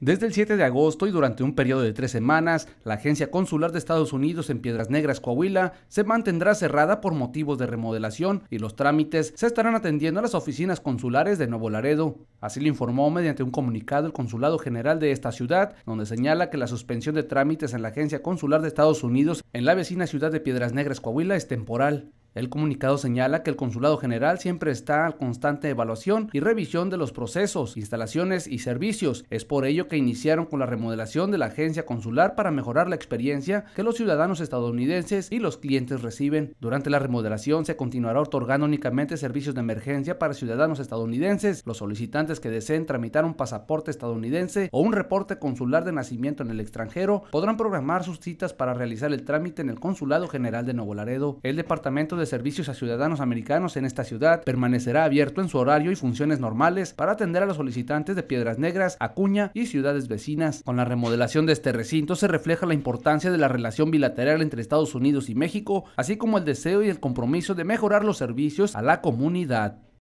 Desde el 7 de agosto y durante un periodo de tres semanas, la agencia consular de Estados Unidos en Piedras Negras, Coahuila, se mantendrá cerrada por motivos de remodelación y los trámites se estarán atendiendo a las oficinas consulares de Nuevo Laredo. Así lo informó mediante un comunicado el Consulado General de esta ciudad, donde señala que la suspensión de trámites en la agencia consular de Estados Unidos en la vecina ciudad de Piedras Negras, Coahuila, es temporal. El comunicado señala que el Consulado General siempre está al constante evaluación y revisión de los procesos, instalaciones y servicios. Es por ello que iniciaron con la remodelación de la agencia consular para mejorar la experiencia que los ciudadanos estadounidenses y los clientes reciben. Durante la remodelación se continuará otorgando únicamente servicios de emergencia para ciudadanos estadounidenses, los solicitantes que deseen tramitar un pasaporte estadounidense o un reporte consular de nacimiento en el extranjero podrán programar sus citas para realizar el trámite en el Consulado General de Nuevo Laredo. El Departamento de servicios a ciudadanos americanos en esta ciudad permanecerá abierto en su horario y funciones normales para atender a los solicitantes de Piedras Negras, Acuña y ciudades vecinas. Con la remodelación de este recinto se refleja la importancia de la relación bilateral entre Estados Unidos y México, así como el deseo y el compromiso de mejorar los servicios a la comunidad.